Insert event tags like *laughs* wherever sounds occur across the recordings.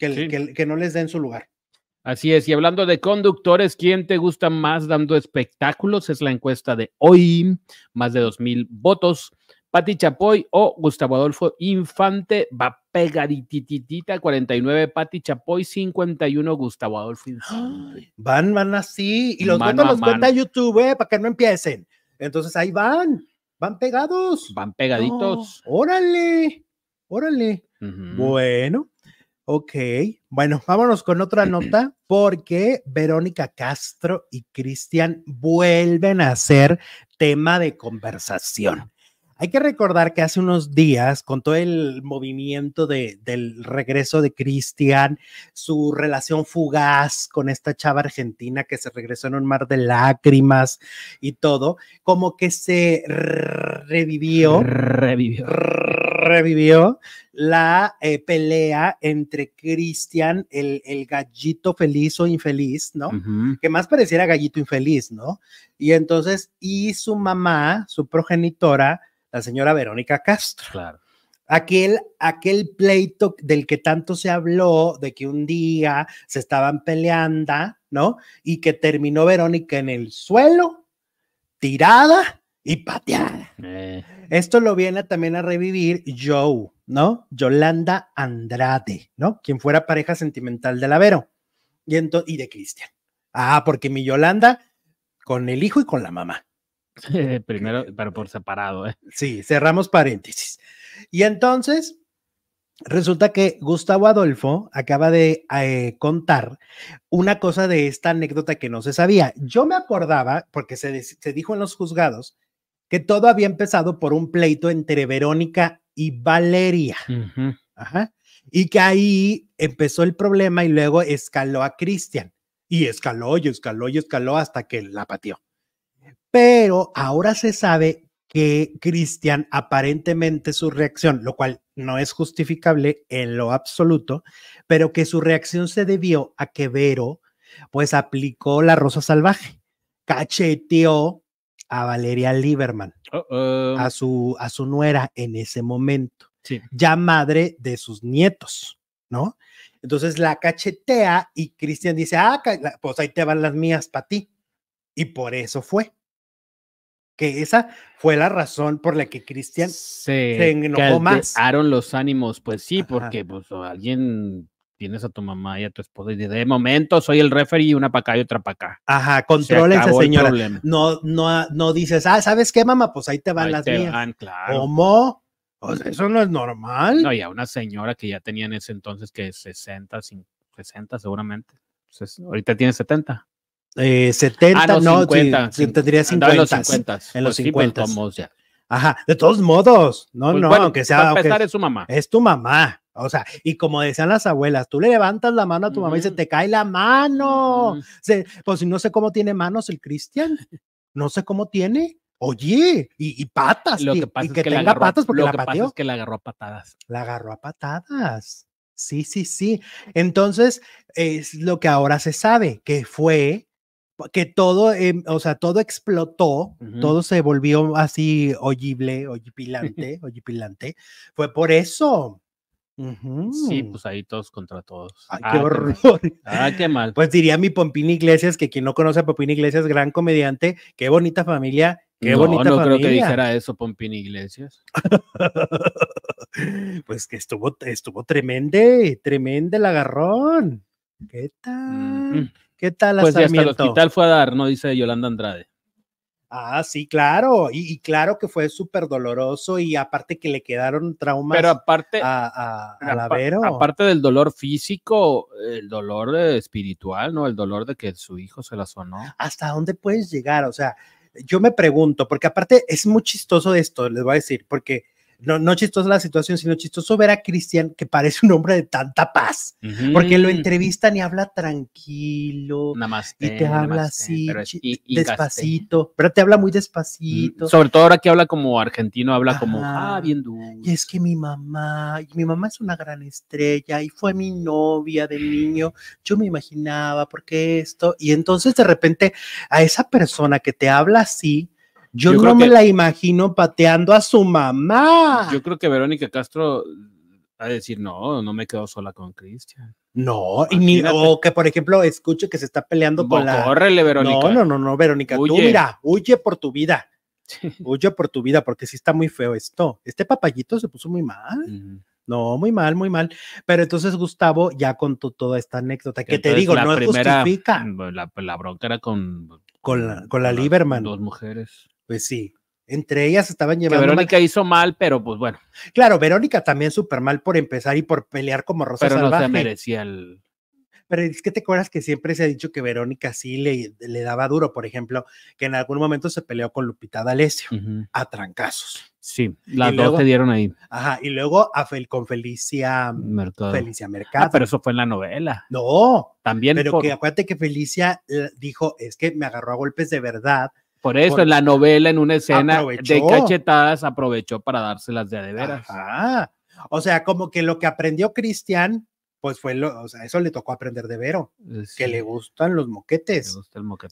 que, no les den su lugar. Así es, y hablando de conductores, ¿quién te gusta más dando espectáculos? Es la encuesta de hoy, más de 2.000 votos. Pati Chapoy o Gustavo Adolfo Infante va pegadititita, 49 Pati Chapoy, 51 Gustavo Adolfo *gasps* Van, van así, y los mano votos los cuenta YouTube, eh, para que no empiecen. Entonces ahí van, van pegados. Van pegaditos. órale, órale. Bueno, Ok, bueno, vámonos con otra *clears throat* nota porque Verónica Castro y Cristian vuelven a ser tema de conversación. Hay que recordar que hace unos días, con todo el movimiento del regreso de Cristian, su relación fugaz con esta chava argentina que se regresó en un mar de lágrimas y todo, como que se revivió. Revivió revivió la eh, pelea entre Cristian, el, el, gallito feliz o infeliz, ¿no? Que más pareciera gallito infeliz, ¿no? Y entonces, y su mamá, su progenitora, la señora Verónica Castro. Claro. Aquel, aquel pleito del que tanto se habló, de que un día se estaban peleando, ¿no? Y que terminó Verónica en el suelo, tirada, y pateada. Eh. Esto lo viene también a revivir Joe, ¿no? Yolanda Andrade, ¿no? Quien fuera pareja sentimental de Lavero y, y de Cristian. Ah, porque mi Yolanda con el hijo y con la mamá. *laughs* primero, pero por separado, ¿eh? Sí, cerramos paréntesis. Y entonces, resulta que Gustavo Adolfo acaba de eh, contar una cosa de esta anécdota que no se sabía. Yo me acordaba, porque se, se dijo en los juzgados, que todo había empezado por un pleito entre Verónica y Valeria. Y que ahí empezó el problema y luego escaló a Cristian. Y escaló y escaló y escaló hasta que la pateó. Pero ahora se sabe que Cristian, aparentemente su reacción, lo cual no es justificable en lo absoluto, pero que su reacción se debió a que Vero, pues aplicó la rosa salvaje, cacheteó a Valeria Lieberman, oh, oh. a, su, a su nuera en ese momento, ya madre de sus nietos, ¿no? Entonces la cachetea y Cristian dice, ah, pues ahí te van las mías para ti. Y por eso fue. Que esa fue la razón por la que Cristian se, enojó más. Aaron los ánimos, pues sí, porque pues, alguien tienes a tu mamá y a tu esposa y de, de momento soy el referee, una para acá y otra para acá. Ajá, controla esa señora. No, no, ah, no dices, ah, ¿sabes qué, mamá? Pues ahí te van las te mías. Van, claro. ¿Cómo? Pues eso no es normal. No, y a una señora que ya tenía en ese entonces que 60, 60 seguramente. Entonces, pues ahorita tiene 70. Eh, 70, ah, no, 50, sí, tendría 50. En los 50. En pues Ajá, de todos modos, no, pues no, bueno, aunque sea. Para es, es su mamá. Es tu mamá. O sea, y como decían las abuelas, tú le levantas la mano a tu mamá y se te cae la mano. Se, pues no sé cómo tiene manos el Cristian. No sé cómo tiene. Oye, y, patas. Lo que pasa es patas porque lo la que es que la agarró a patadas. La agarró a patadas. Sí, sí, sí. Entonces, es lo que ahora se sabe, que fue que todo, em, o sea, todo explotó, todo se volvió así oyible, *laughs* oyipilante, oyipilante. Fue por eso. Sí, pues ahí todos contra todos. Ay, qué ah, horror. *laughs* Ah, mal. Pues diría mi Pompín Iglesias, que quien no conoce a Pompín Iglesias, gran comediante, qué bonita familia, qué no, bonita familia. No creo que dijera eso Pompín Iglesias. *laughs* pues que estuvo, estuvo tremende, tremende el agarrón. ¿Qué tal? ¿Qué tal? Pues hasta el hospital fue a dar, no dice Yolanda Andrade. Ah, sí, claro. Y, claro que fue súper doloroso y aparte que le quedaron traumas Pero aparte, a, a, Aparte del dolor físico, el dolor espiritual, ¿no? El dolor de que su hijo se la sonó. ¿Hasta dónde puedes llegar? O sea, yo me pregunto, porque aparte es muy chistoso esto, les voy a decir, porque no, no chistosa la situación, sino chistoso ver a Cristian que parece un hombre de tanta paz, porque lo entrevistan y habla tranquilo, más y te habla así, despacito, pero te habla muy despacito. Mm, sobre todo ahora que habla como argentino, habla como, ah, bien duro. Y es que mi mamá, y mi mamá es una gran estrella y fue mi novia de niño, yo me imaginaba, ¿por qué esto? Y entonces de repente a esa persona que te habla así, yo, no me la imagino pateando a su mamá. Yo creo que Verónica Castro a decir, no, no me quedo sola con Cristian. No, y ni, o que por ejemplo escuche que se está peleando con la. Verónica. No, no, no, no, Verónica. Tú mira, huye por tu vida. huye por tu vida, porque sí está muy feo esto. Este papayito se puso muy mal. No, muy mal, muy mal. Pero entonces Gustavo ya contó toda esta anécdota. Que, te digo, no justifica. La, bronca era con. Con la, con la Lieberman. Dos mujeres. Pues sí, entre ellas estaban llevando. Verónica hizo mal, pero pues bueno. Claro, Verónica también súper mal por empezar y por pelear como Rosa pero Pero no se merecía el. Pero es que te acuerdas que siempre se ha dicho que Verónica sí le, le daba duro, por ejemplo, que en algún momento se peleó con Lupita D'Alessio a trancazos. Sí, las dos te dieron ahí. Ajá, y luego a con Felicia Mercado. Felicia ah, Mercado. pero eso fue en la novela. No. También. Pero que acuérdate que Felicia eh, dijo, es que me agarró a golpes de verdad por eso, en la novela en una escena de cachetadas aprovechó para dárselas de a de veras. O sea, como que lo que aprendió Cristian, pues fue lo, o sea, eso le tocó aprender de Vero, eh, que le gustan los moquetes.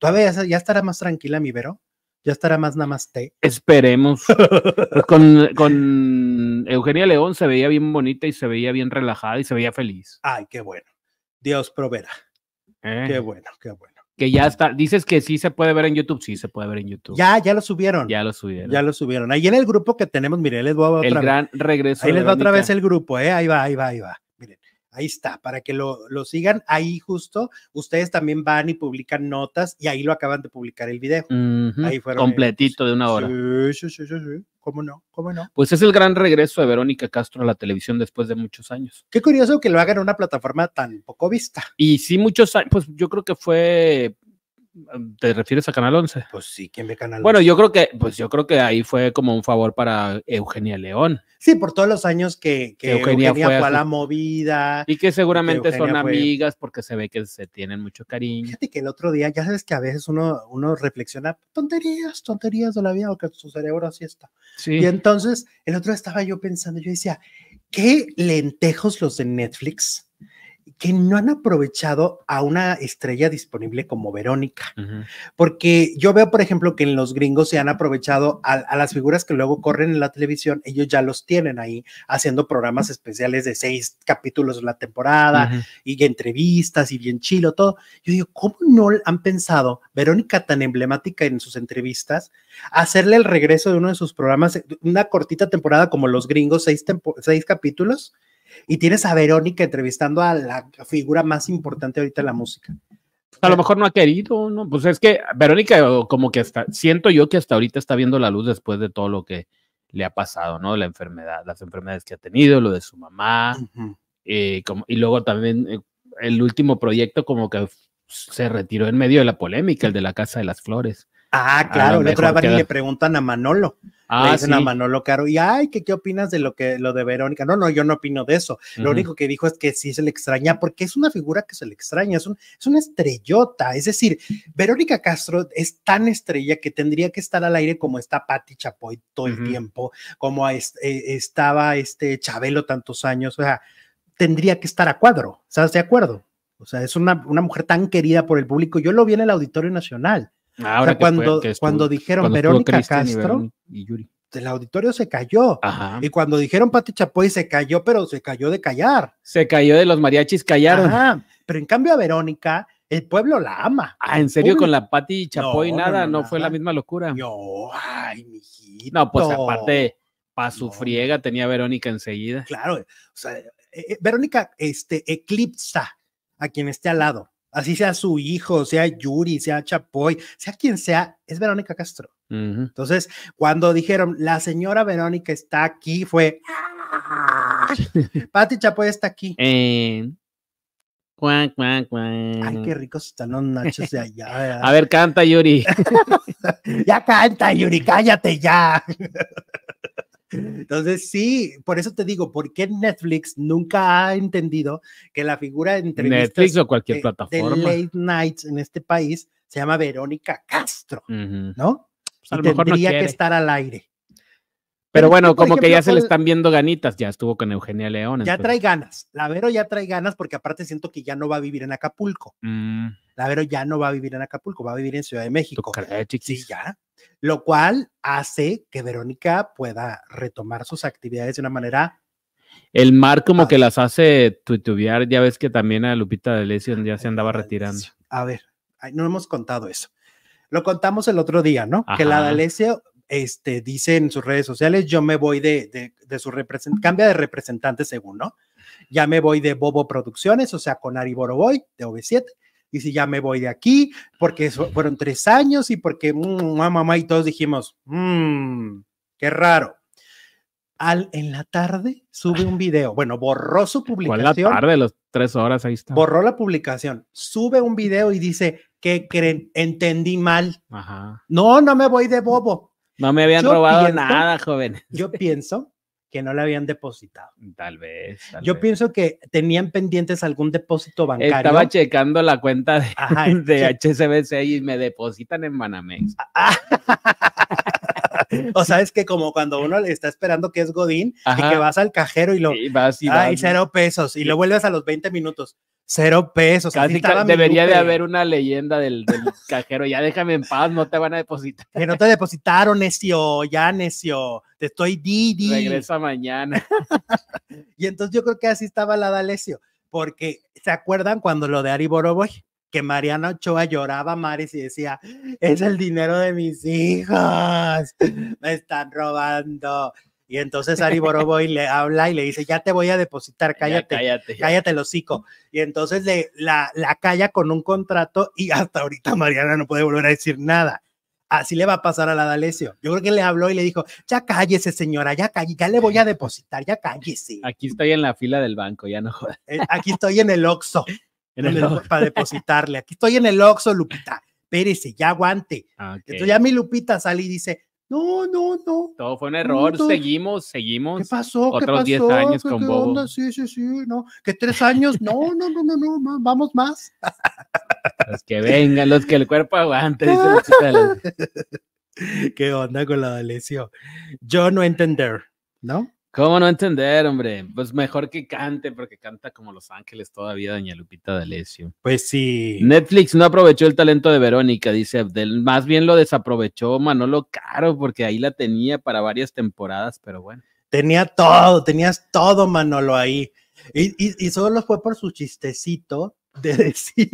Todavía ya estará más tranquila mi Vero. Ya estará más namaste. Esperemos. *laughs* con, con Eugenia León se veía bien bonita y se veía bien relajada y se veía feliz. Ay, qué bueno. Dios provea. Eh. Qué bueno, qué bueno. Que ya está, dices que sí se puede ver en YouTube, sí se puede ver en YouTube. Ya, ya lo subieron. Ya lo subieron. Ya lo subieron. Ahí en el grupo que tenemos, mire, les voy a otra El gran regreso. Ahí les va otra vez el grupo, ¿eh? Ahí va, ahí va, ahí va. Ahí está, para que lo, sigan. Ahí justo ustedes también van y publican notas y ahí lo acaban de publicar el video. Ahí fueron. Pues. Completito de una hora. Sí, sí, sí, sí, ¿Cómo no? ¿Cómo no? Pues es el gran regreso de Verónica Castro a la televisión después de muchos años. Qué curioso que lo hagan en una plataforma tan poco vista. Y sí, muchos años, pues yo creo que fue Mm, ¿Te refieres a Canal 11? Pues sí, ¿quién ve Canal 11? Bueno, yo creo que, pues yo creo que ahí fue como un favor para Eugenia León. Sí, por todos los años que, Eugenia, fue, la movida. Y que seguramente son amigas porque se ve que se tienen mucho cariño. Fíjate que el otro día, ya sabes que a veces uno, uno reflexiona tonterías, tonterías de la vida, o que su cerebro así está. Y entonces, el otro día estaba yo pensando, yo decía, ¿qué lentejos los de Netflix? que no han aprovechado a una estrella disponible como Verónica. Porque yo veo, por ejemplo, que en los gringos se han aprovechado a, las figuras que luego corren en la televisión, ellos ya los tienen ahí haciendo programas especiales de seis capítulos de la temporada y entrevistas y bien chilo, todo. Yo digo, ¿cómo no han pensado Verónica tan emblemática en sus entrevistas, hacerle el regreso de uno de sus programas, una cortita temporada como los gringos, seis, seis capítulos? y tienes a Verónica entrevistando a la figura más importante ahorita en la música. A lo mejor no ha querido, ¿no? Pues es que Verónica, como que está, siento yo que hasta ahorita está viendo la luz después de todo lo que le ha pasado, ¿no? La enfermedad, las enfermedades que ha tenido, lo de su mamá, eh, y luego también eh, el último proyecto como que se retiró en medio de la polémica, el de la Casa de las Flores. Ah, claro, el otro le preguntan a Manolo ah, le dicen sí. Manolo Caro, y ay, ¿qué, ¿qué opinas de lo que lo de Verónica? No, no, yo no opino de eso. Lo único que dijo es que sí se le extraña, porque es una figura que se le extraña, es, un, es una estrellota. Es decir, Verónica Castro es tan estrella que tendría que estar al aire como está Patti Chapoy todo el tiempo, como eh, estaba este Chabelo tantos años, o sea, tendría que estar a cuadro, ¿estás de acuerdo? O sea, es una, una mujer tan querida por el público. Yo lo vi en el Auditorio Nacional Ah, ahora cuando, cuando dijeron Verónica Castro, y, Yuri. el auditorio se cayó. Y cuando dijeron Pati Chapoy, se cayó, pero se cayó de callar. Se cayó de los mariachis, callaron. Pero en cambio a Verónica, el pueblo la ama. Ah, ¿en serio? Con la Pati Chapoy nada, no, fue la misma locura. No, ay, mijito. No, pues aparte, pa' su friega tenía Verónica enseguida. Claro, o sea, eh, eh, Verónica este, eclipsa a quien esté al lado así sea su hijo, sea Yuri, sea Chapoy, sea quien sea, es Verónica Castro. Entonces, cuando dijeron, la señora Verónica está aquí, fue, ¡Ah!, Pati Chapoy está aquí. Ay, qué ricos están los nachos de allá. *laughs* A ver, canta, Yuri. *laughs* ya canta, Yuri, cállate ya. Entonces, sí, por eso te digo, ¿por qué Netflix nunca ha entendido que la figura de o cualquier plataforma late nights en este país se llama Verónica Castro, ¿no? Pues, y tendría que estar al aire. Pero bueno, como que ya se le están viendo ganitas, ya estuvo con Eugenia León. Ya trae ganas, la Vero ya trae ganas porque aparte siento que ya no va a vivir en Acapulco. Mm. La Vero ya no va a vivir en Acapulco, va a vivir en Ciudad de México. sí, ya. Lo cual hace que Verónica pueda retomar sus actividades de una manera el mar como que las hace tuitubear, ya ves que también a Lupita de D'Alessio ya se andaba retirando. A ver, no hemos contado eso. Lo contamos el otro día, ¿no? Que la D'Alessio este, dice en sus redes sociales, yo me voy de, de, su representante, cambia de representante según, ¿no? Ya me voy de Bobo Producciones, o sea, con Ari Boroboy, de OV7, y si ya me voy de aquí, porque fueron tres años y porque mamá mm, y todos dijimos, mmm, qué raro. Al, en la tarde sube un video, bueno, borró su publicación. en la tarde? Las tres horas, ahí está. Borró la publicación, sube un video y dice, ¿qué creen? Entendí mal. No, no me voy de bobo. No me habían robado nada, joven. Yo *laughs* pienso que no le habían depositado. Tal vez. yo pienso que tenían pendientes algún depósito bancario. Estaba checando la cuenta de, HCBC *laughs* HSBC y me depositan en Banamex. Ah, ah. o sabes que como cuando uno le está esperando que es Godín y que vas al cajero y lo... Y ay, cero pesos y lo vuelves a los 20 minutos cero pesos. debería de haber una leyenda del, *laughs* cajero, ya déjame en paz, no te van a depositar. Que no te depositaron, necio, ya necio, te estoy Didi. Regresa mañana. *laughs* y entonces yo creo que así estaba la Dalecio, porque ¿se acuerdan cuando lo de Ari Boroboy? Que Mariana Ochoa lloraba a Maris y decía, es el dinero de mis hijos, me están robando. Y entonces Ari Boroboy le habla y le dice, ya te voy a depositar, cállate, cállate, cállate Y entonces le, la, la calla con un contrato y hasta ahorita Mariana no puede volver a decir nada. Así le va a pasar a la Dalecio. Yo creo que le habló y le dijo, ya cállese señora, ya cállese, ya le voy a depositar, ya cállese. Aquí estoy en la fila del banco, ya no eh, Aquí estoy en el *laughs* Oxxo, para depositarle. Aquí estoy en el Oxxo, Lupita, espérese, ya aguante. Ah, entonces ya mi Lupita sale y dice, no, no, no. Todo fue un error, seguimos, seguimos. ¿Qué pasó? Otros 10 años ¿Qué, con Bobo. Sí, sí, sí, no. ¿Qué? tres años, no, no, no, no, no, vamos más. los que vengan, los que el cuerpo aguante, *laughs* ¿Qué onda con la adolescencia? Yo no entender, ¿no? ¿Cómo no entender, hombre? Pues mejor que cante, porque canta como Los Ángeles todavía, doña Lupita D'Alessio. Pues sí. Netflix no aprovechó el talento de Verónica, dice Abdel. Más bien lo desaprovechó Manolo Caro, porque ahí la tenía para varias temporadas, pero bueno. Tenía todo, tenías todo, Manolo, ahí. Y, solo fue por su chistecito de *laughs* decir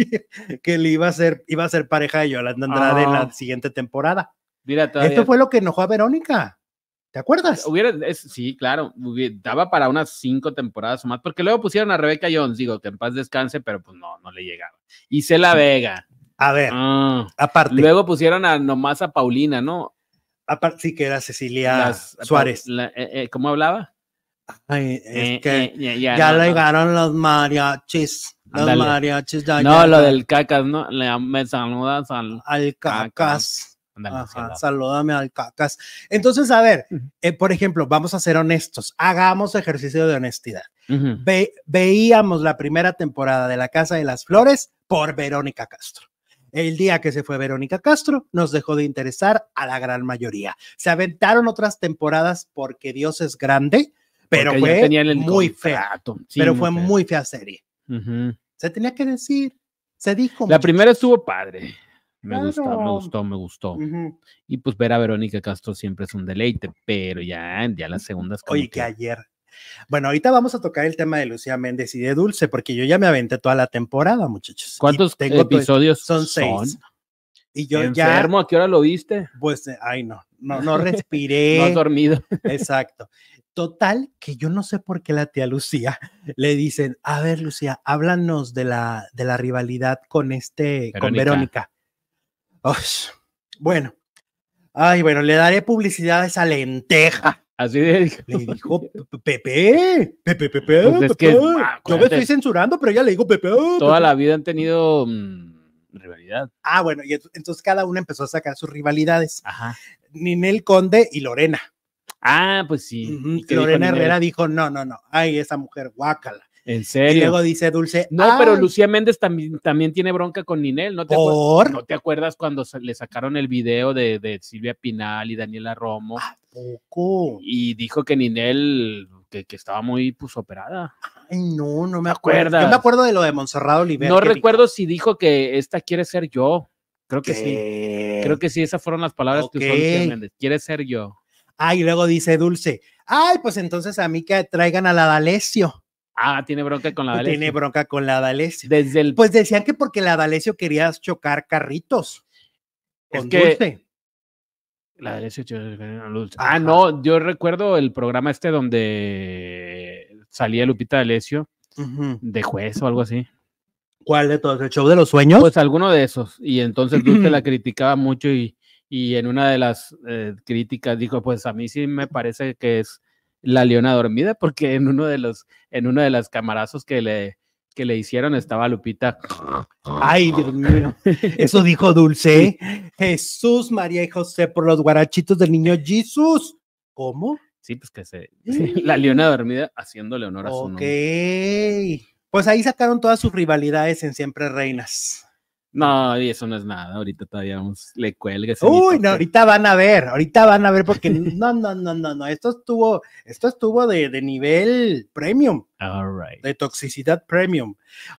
que le iba a ser, iba a ser pareja de Yolanda Andrade en la ah. siguiente temporada. Mira, Esto fue lo que enojó a Verónica. ¿Te acuerdas? sí, claro, daba para unas cinco temporadas o más, porque luego pusieron a Rebeca Jones, digo, que en paz descanse, pero pues no, no le llegaron Y Cela Vega. A ver, ah. aparte. Luego pusieron a nomás a Paulina, ¿no? Aparte, sí, que era Cecilia Suárez. Eh, eh, ¿Cómo hablaba? Eh, ya, le llegaron los mariachis. Los mariachis No, lo del cacas, ¿no? me saludas al, cacas saludame salúdame al cacas. Entonces, a ver, eh, por ejemplo, vamos a ser honestos, hagamos ejercicio de honestidad. veíamos la primera temporada de La Casa de las Flores por Verónica Castro. El día que se fue Verónica Castro, nos dejó de interesar a la gran mayoría. Se aventaron otras temporadas porque Dios es grande, pero fue muy fea. pero fue muy fea serie. Se tenía que decir, se dijo. La primera estuvo padre. Me gustó, me gustó, me gustó. Y pues ver a Verónica Castro siempre es un deleite, pero ya, ya las segundas. Oye, que... ayer. Bueno, ahorita vamos a tocar el tema de Lucía Méndez y de Dulce, porque yo ya me aventé toda la temporada, muchachos. ¿Cuántos episodios? Son seis. Y yo Enfermo, ya. ¿A qué hora lo viste? Pues, eh, ay, no, no, no *laughs* respiré. no has dormido. Exacto. Total, que yo no sé por qué la tía Lucía *laughs* le dicen, a ver, Lucía, háblanos de la, de la rivalidad con este, con Verónica bueno, ay, bueno, le daré publicidad a esa lenteja. Así de... Le dijo Pepe, Pepe, Pepe, pues Yo me estoy censurando, pero ya le digo Pepe. toda la vida han tenido mm, rivalidad. Ah, bueno, y entonces cada una empezó a sacar sus rivalidades. Ajá. Ninel Conde y Lorena. Ah, pues sí. Lorena Herrera dijo, no, no, no, ay, esa mujer, guácala. En serio. Y luego dice Dulce. No, pero Lucía Méndez también, también tiene bronca con Ninel. ¿No te, ¿No te acuerdas cuando le sacaron el video de, Silvia Pinal y Daniela Romo? ¿A poco? Y dijo que Ninel, que, que estaba muy pues operada. Ay, no, no me acuerdo. Yo me acuerdo de lo de Monserrado Oliver. No recuerdo si dijo que esta quiere ser yo. Creo que sí. Creo que sí, esas fueron las palabras que usó Lucía Méndez. Quiere ser yo. Ay, ah, luego dice Dulce. Ay, pues entonces a mí que traigan a la D'Alessio. Ah, tiene bronca con la Dalecio. Tiene bronca con la Dalecio. Desde el... Pues decían que porque la Dalecio quería chocar carritos. Con es La Dalecio Ah, no, yo recuerdo el programa este donde salía Lupita Dalecio de juez o algo así. ¿Cuál de todos? ¿El show de los sueños? Pues alguno de esos. Y entonces Dulce la *clears throat* criticaba mucho y, y en una de las eh, críticas dijo, pues a mí sí me parece que es la leona dormida, porque en uno de los, en uno de los camarazos que le, que le hicieron estaba Lupita. Ay, Dios mío. Eso dijo Dulce. Jesús, María y José, por los guarachitos del niño Jesús. ¿Cómo? Sí, pues que se. *laughs* la leona dormida haciéndole honor a su nombre. Ok. Pues ahí sacaron todas sus rivalidades en Siempre Reinas. No, y eso no es nada. Ahorita todavía le cuelgues. Uy, no, ahorita van a ver, ahorita van a ver, porque *laughs* no, no, no, no, no. Esto estuvo, esto estuvo de, de nivel premium. All right. De toxicidad premium.